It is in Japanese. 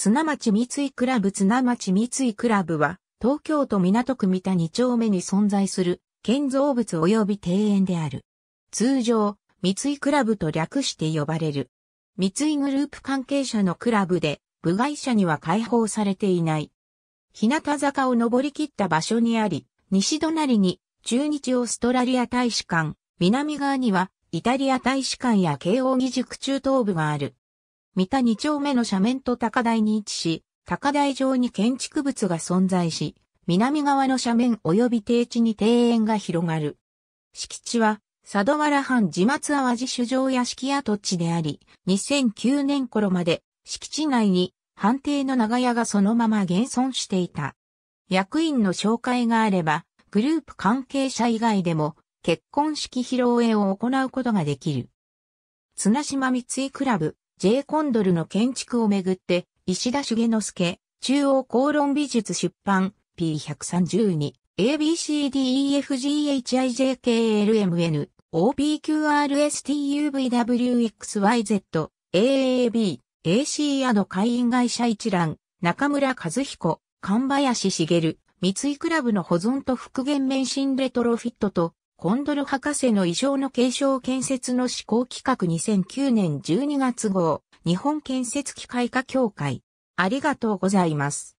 綱町三井クラブ綱町三井クラブは、東京都港区三田二丁目に存在する建造物及び庭園である。通常、三井クラブと略して呼ばれる。三井グループ関係者のクラブで、部外者には開放されていない。日向坂を登り切った場所にあり、西隣に中日オーストラリア大使館、南側にはイタリア大使館や慶応義塾中東部がある。三田二丁目の斜面と高台に位置し、高台上に建築物が存在し、南側の斜面及び低地に庭園が広がる。敷地は、佐土原藩自末淡路主城屋敷跡地であり、2009年頃まで敷地内に判定の長屋がそのまま現存していた。役員の紹介があれば、グループ関係者以外でも結婚式披露宴を行うことができる。綱島三井クラブ、J コンドルの建築をめぐって、石田茂之助、中央公論美術出版 P132、ABCDEFGHIJKLMN、OPQRSTUVWXYZ、AAB、AC アの会員会社一覧、中村和彦、神林茂、三井クラブの保存と復元免震レトロフィットと、コンドル博士の異常の継承建設の施行企画2009年12月号、日本建設機械化協会。ありがとうございます。